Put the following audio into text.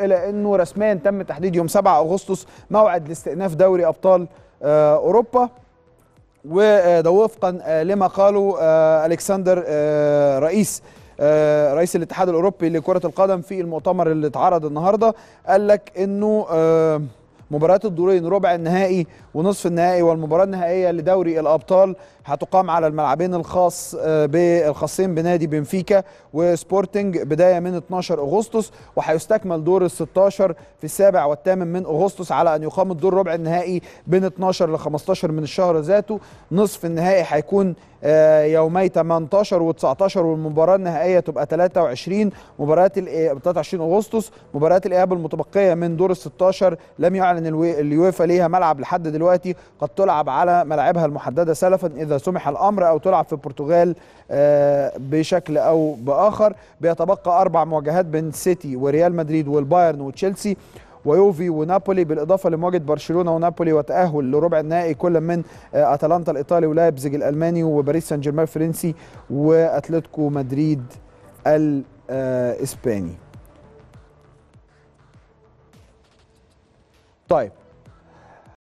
الى انه رسميا تم تحديد يوم 7 اغسطس موعد لاستئناف دوري ابطال آه، اوروبا وده وفقا آه، لما قاله آه، الكسندر رئيس رئيس الاتحاد الاوروبي لكره القدم في المؤتمر اللي اتعرض النهارده قال لك انه مباريات الدورين ربع النهائي ونصف النهائي والمباراه النهائيه لدوري الابطال هتقام على الملعبين الخاص آه، بالخاصين بنادي بنفيكا وسبورتنج بدايه من 12 اغسطس وهيستكمل دور ال 16 في السابع والثامن من اغسطس على ان يقام الدور ربع النهائي بين 12 ل 15 من الشهر ذاته نصف النهائي هيكون آه، يومي 18 و19 والمباراه النهائيه تبقى 23 مباريات 23 آه، اغسطس مباريات الاياب المتبقيه من دور ال 16 لم يعلن اليوفا ليها ملعب لحد دلوقتي قد تلعب على ملاعبها المحدده سلفا اذا سمح الامر او تلعب في البرتغال آه، بشكل او باخر بيتبقى اربع مواجهات بين سيتي وريال مدريد والبايرن وتشيلسي ويوفي ونابولي بالاضافه لمواجهه برشلونه ونابولي وتاهل لربع النهائي كل من آه، اتلانتا الايطالي ولايبزيج الالماني وباريس سان جيرمان الفرنسي واتلتيكو مدريد الاسباني طيب